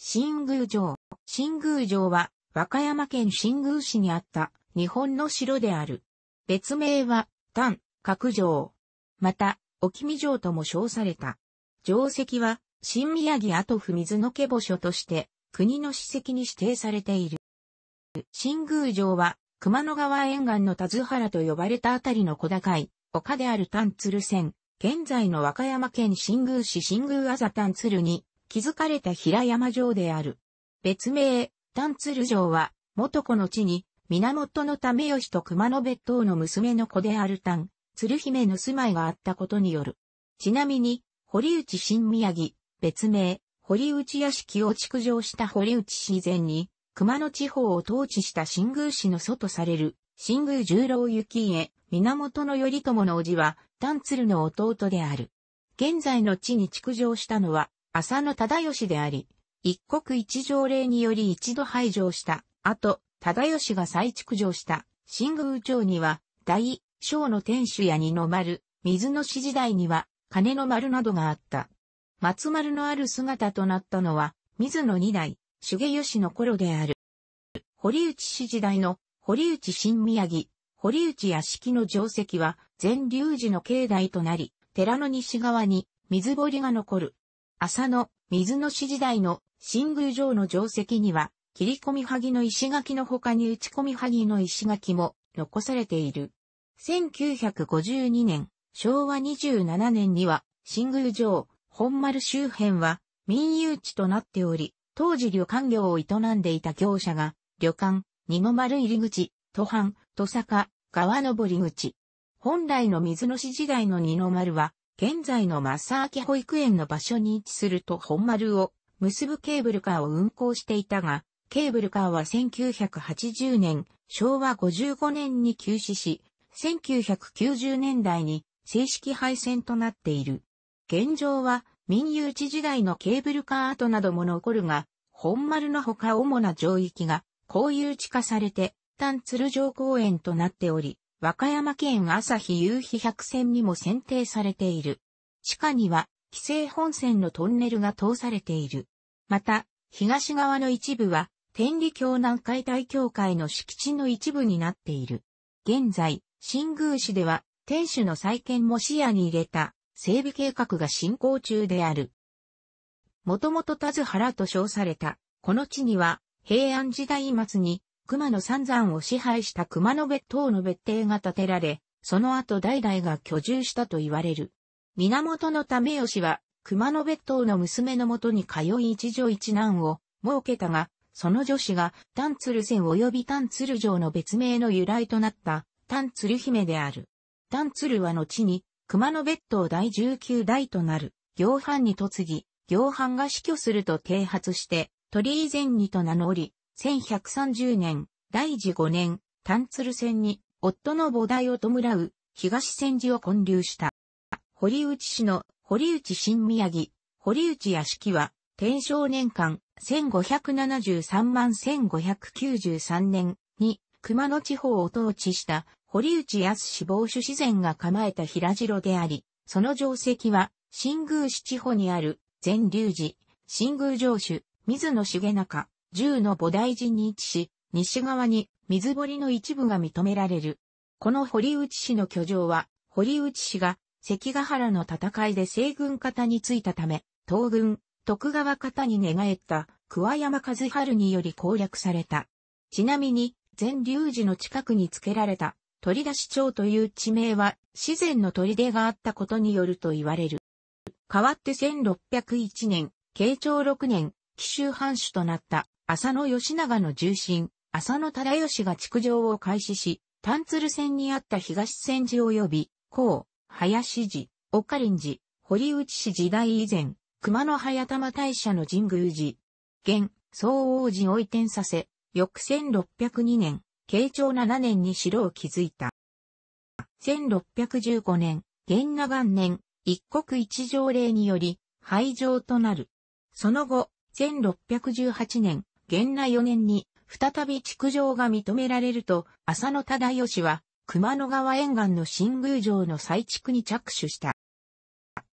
新宮城。新宮城は、和歌山県新宮市にあった日本の城である。別名は、丹、角城。また、沖見城とも称された。城跡は、新宮城跡府水の家墓所として、国の史跡に指定されている。新宮城は、熊野川沿岸の田津原と呼ばれたあたりの小高い、丘である丹鶴線、現在の和歌山県新宮市新宮あざ丹鶴に築かれた平山城である。別名、丹鶴城は、元子の地に、源の為義と熊野別当の娘の子である丹、鶴姫の住まいがあったことによる。ちなみに、堀内新宮城、別名、堀内屋敷を築城した堀内自然に、熊野地方を統治した新宮市の祖とされる、新宮十郎行家、源頼朝の叔父は、丹鶴の弟である。現在の地に築城したのは、浅野忠義であり、一国一条例により一度排除した、後、忠義が再築城した、新宮城には、大、小の天守や二の丸、水の市時代には、金の丸などがあった。松丸のある姿となったのは、水野二代、重義の頃である。堀内市時代の、堀内新宮城、堀内屋敷の定石は、全龍寺の境内となり、寺の西側に水堀が残る。浅野、水野市時代の新宮城の城跡には、切り込み萩の石垣の他に打ち込み萩の石垣も残されている。1952年、昭和27年には、新宮城、本丸周辺は民有地となっており、当時旅館業を営んでいた業者が、旅館、二の丸入口、都藩、都坂、川登り口。本来の水野市時代の二の丸は、現在のマッサーキ保育園の場所に位置すると本丸を結ぶケーブルカーを運行していたが、ケーブルカーは1980年、昭和55年に休止し、1990年代に正式廃線となっている。現状は民有地時代のケーブルカー跡なども残るが、本丸のほか主な上域が公有地化されて、単鶴城公園となっており、和歌山県朝日夕日百選にも選定されている。地下には、規制本線のトンネルが通されている。また、東側の一部は、天理教南海大教会の敷地の一部になっている。現在、新宮市では、天守の再建も視野に入れた、整備計画が進行中である。もともと田津原と称された、この地には、平安時代末に熊野三山を支配した熊野別当の別邸が建てられ、その後代々が居住したと言われる。源の為義は、熊野別当の娘のもとに通い一女一男を設けたが、その女子が、丹鶴仙及び丹鶴城の別名の由来となった、丹鶴姫である。丹鶴は後に、熊野別当第19代となる、行藩に嫁ぎ、行藩が死去すると啓発して、鳥居前にと名乗り、1130年、第15年、単鶴線に、夫の母提を弔う、東千寺を建立した。堀内氏の、堀内新宮城、堀内屋敷は、天正年間、1573万1593年に、熊野地方を統治した、堀内康志亡主自然が構えた平城であり、その定石は、新宮市地方にある、善隆寺、新宮城主、水野重中、銃の菩提寺に位置し、西側に水堀の一部が認められる。この堀内氏の居城は、堀内氏が関ヶ原の戦いで西軍方についたため、東軍、徳川方に寝返った桑山和春により攻略された。ちなみに、前竜寺の近くに付けられた鳥出し町という地名は自然の鳥出があったことによると言われる。代わって1601年、慶長6年、紀州藩主となった浅野義長の重臣、浅野忠義が築城を開始し、丹鶴線にあった東千寺及び、甲、林寺、岡林寺、堀内市時代以前、熊野早玉大社の神宮寺、現、総王寺を移転させ、翌1602年、慶長7年に城を築いた。1615年、元那元年、一国一条令により、廃城となる。その後、1618年、元那4年に再び築城が認められると、浅野忠義は熊野川沿岸の新宮城の再築に着手した。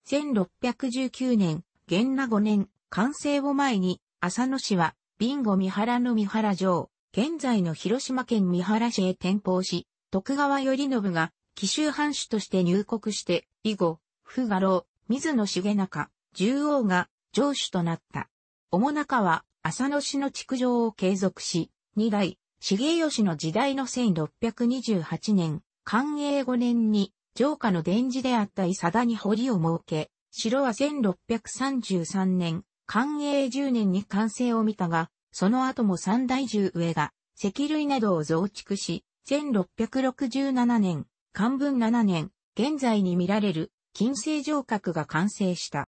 1619年、元那5年、完成を前に、浅野市は、ビンゴ三原の三原城、現在の広島県三原市へ転向し、徳川頼信が、紀州藩主として入国して、以後、不画老、水野重中、十王が、城主となった。主中は、浅野市の築城を継続し、二代、重吉の時代の1628年、寛永5年に、城下の伝示であった伊佐田に堀を設け、城は1633年、寛永10年に完成を見たが、その後も三大重上が、石類などを増築し、1667年、漢文7年、現在に見られる、金星城郭が完成した。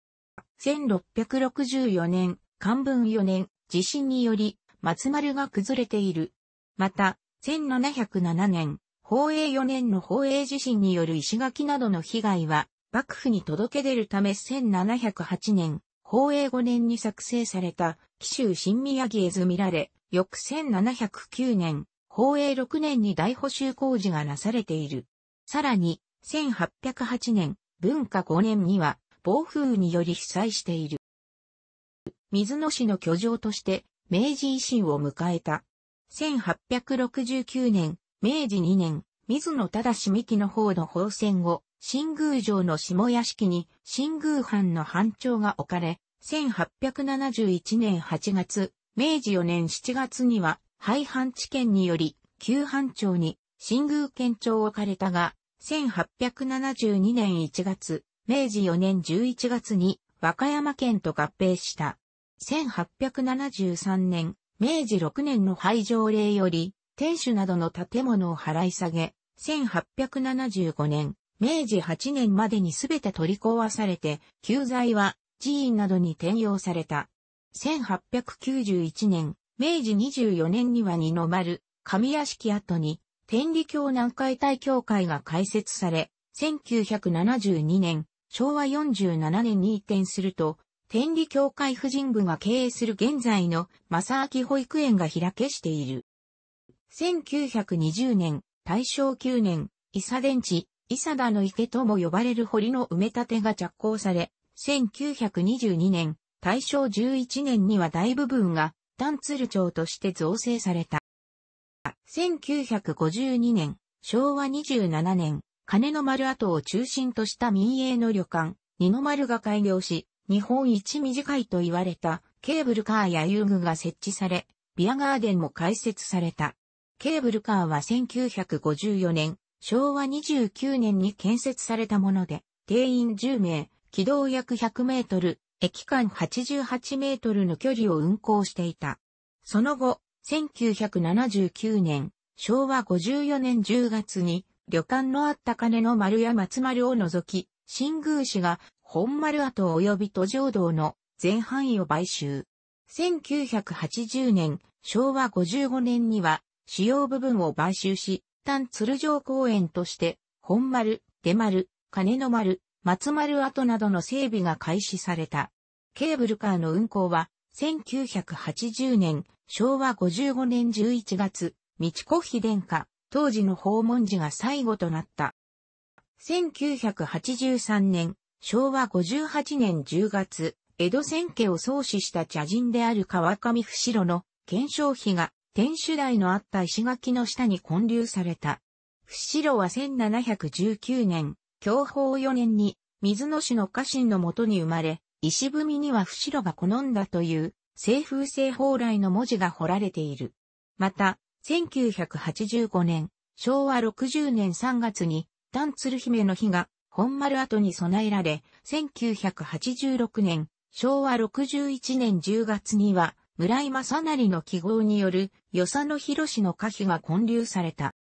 1664年、漢文4年、地震により松丸が崩れている。また、1707年、宝永4年の宝永地震による石垣などの被害は、幕府に届け出るため1708年、宝永5年に作成された、紀州新宮城絵図見られ、翌1709年、宝永6年に大補修工事がなされている。さらに、1808年、文化5年には、暴風雨により被災している。水野市の居城として明治維新を迎えた。1869年、明治2年、水野忠三木の方の放戦後、新宮城の下屋敷に新宮藩の藩庁が置かれ、1871年8月、明治4年7月には廃藩置県により旧藩庁に新宮県庁を置かれたが、1872年1月、明治4年11月に和歌山県と合併した。1873年、明治6年の廃条令より、天守などの建物を払い下げ、1875年、明治8年までにすべて取り壊されて、旧材は寺院などに転用された。1891年、明治24年には二の丸、上屋敷跡に、天理教南海大教会が開設され、1972年、昭和47年に移転すると、天理教会婦人部が経営する現在の正明保育園が開けしている。1920年、大正9年、伊佐電池、伊佐田の池とも呼ばれる堀の埋め立てが着工され、1922年、大正11年には大部分が丹鶴町として造成された。1952年、昭和27年、金の丸跡を中心とした民営の旅館、二の丸が開業し、日本一短いと言われたケーブルカーや遊具が設置され、ビアガーデンも開設された。ケーブルカーは1954年、昭和29年に建設されたもので、定員10名、軌道約100メートル、駅間88メートルの距離を運行していた。その後、1979年、昭和54年10月に、旅館のあった金の丸や松丸を除き、新宮市が本丸跡及び途上道の全範囲を買収。1980年、昭和55年には、主要部分を買収し、単鶴城公園として、本丸、出丸、金の丸、松丸跡などの整備が開始された。ケーブルカーの運行は、1980年、昭和55年11月、道子妃殿下、当時の訪問時が最後となった。1983年、昭和58年10月、江戸千家を創始した茶人である川上不城の検証費が天守台のあった石垣の下に建立された。不城は1719年、享保4年に水野市の家臣のもとに生まれ、石踏みには不城が好んだという西風西蓬莱の文字が彫られている。また、1985年、昭和60年3月に、丹鶴姫の日が本丸跡に備えられ、1986年、昭和61年10月には、村井正成の記号による、与謝野広氏の歌碑が建立された。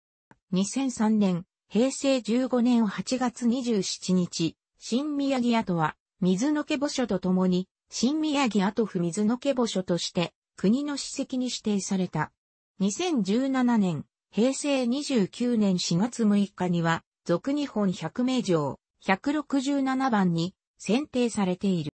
2003年、平成15年8月27日、新宮城跡は、水の家墓所とともに、新宮城跡府水の家墓所として、国の史跡に指定された。2017年、平成29年4月6日には、俗日本百名城、167番に選定されている。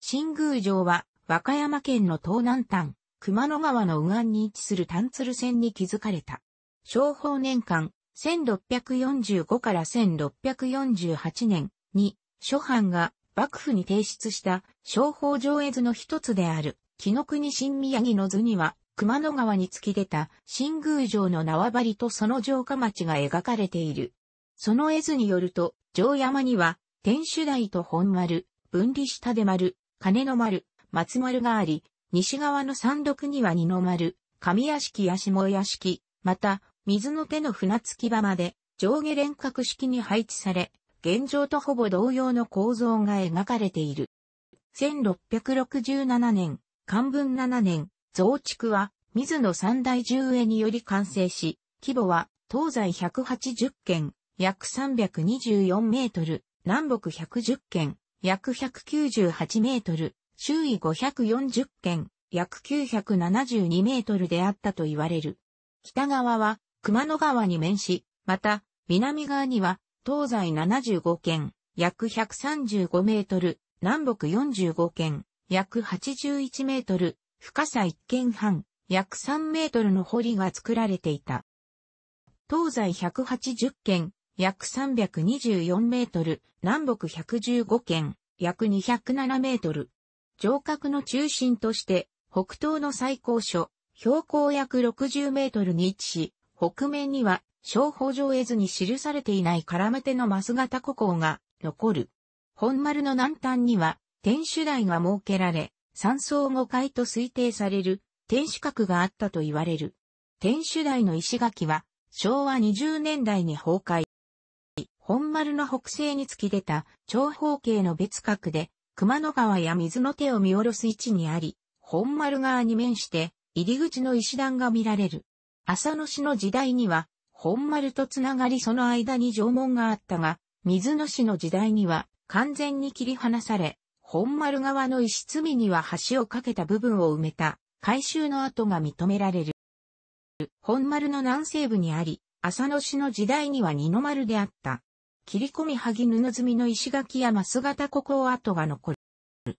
新宮城は和歌山県の東南端、熊野川の右岸に位置する丹鶴線に築かれた。商法年間1645から1648年に諸藩が幕府に提出した商法上絵図の一つである木の国新宮城の図には熊野川に突き出た新宮城の縄張りとその城下町が描かれている。その絵図によると、城山には、天守台と本丸、分離下で丸、金の丸、松丸があり、西側の山麓には二の丸、上屋敷や下屋敷、また、水の手の船着き場まで、上下連角式に配置され、現状とほぼ同様の構造が描かれている。1667年、漢文7年、増築は、水の三大重絵により完成し、規模は東西180軒、約324メートル、南北110県、約198メートル、周囲540県、約972メートルであったと言われる。北側は熊野川に面し、また南側には東西75県、約135メートル、南北45県、約81メートル、深さ1軒半、約3メートルの堀が作られていた。東西180軒、約324メートル、南北115県、約207メートル。城郭の中心として、北東の最高所、標高約60メートルに位置し、北面には、小法上絵図に記されていない絡め手のマス型古行が残る。本丸の南端には、天守台が設けられ、山層5階と推定される天守閣があったと言われる。天守台の石垣は、昭和20年代に崩壊。本丸の北西に突き出た長方形の別角で、熊野川や水の手を見下ろす位置にあり、本丸側に面して、入り口の石段が見られる。浅野市の時代には、本丸とつながりその間に縄文があったが、水野市の時代には完全に切り離され、本丸側の石積みには橋を架けた部分を埋めた改修の跡が認められる。本丸の南西部にあり、浅野市の時代には二の丸であった。切り込み萩ぎ布積みの石垣山姿古港跡が残る。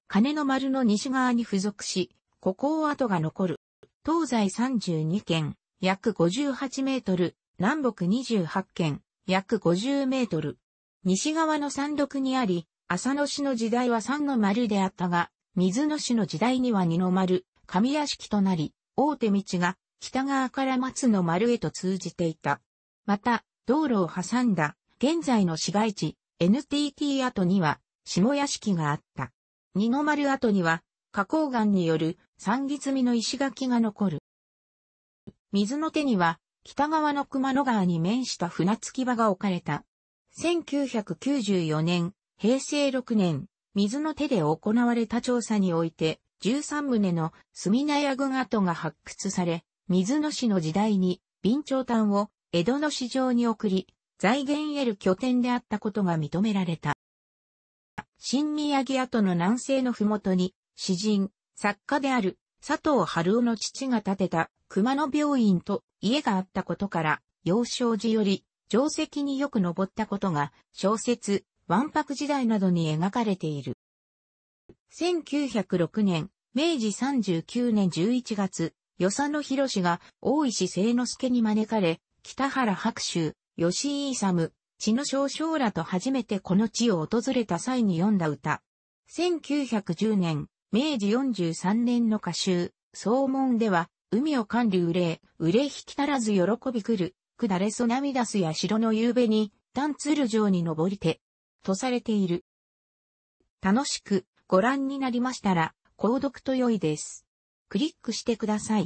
金の丸の西側に付属し、古港跡が残る。東西32県、約58メートル、南北28県、約50メートル。西側の山麓にあり、浅野市の時代は三の丸であったが、水野市の時代には二の丸、上屋敷となり、大手道が北側から松の丸へと通じていた。また、道路を挟んだ現在の市街地、NTT 跡には、下屋敷があった。二の丸跡には、花崗岩による三木積みの石垣が残る。水の手には、北側の熊野川に面した船着き場が置かれた。1994年、平成6年、水の手で行われた調査において、13棟の住名屋群跡が発掘され、水野氏の時代に、備長炭を江戸の市場に送り、財源得る拠点であったことが認められた。新宮城跡の南西のふもとに、詩人、作家である佐藤春夫の父が建てた熊野病院と家があったことから、幼少時より定石によく登ったことが小説、万博時代などに描かれている。1906年、明治39年11月、与佐野博が大石清之助に招かれ、北原白秋、吉井勇、血の少将らと初めてこの地を訪れた際に読んだ歌。1910年、明治43年の歌集、総門では、海を管理憂れ、憂れ引き足らず喜び来る、下れそ涙すや城の夕べに、ー鶴城に登りて、とされている。楽しくご覧になりましたら、購読と良いです。クリックしてください。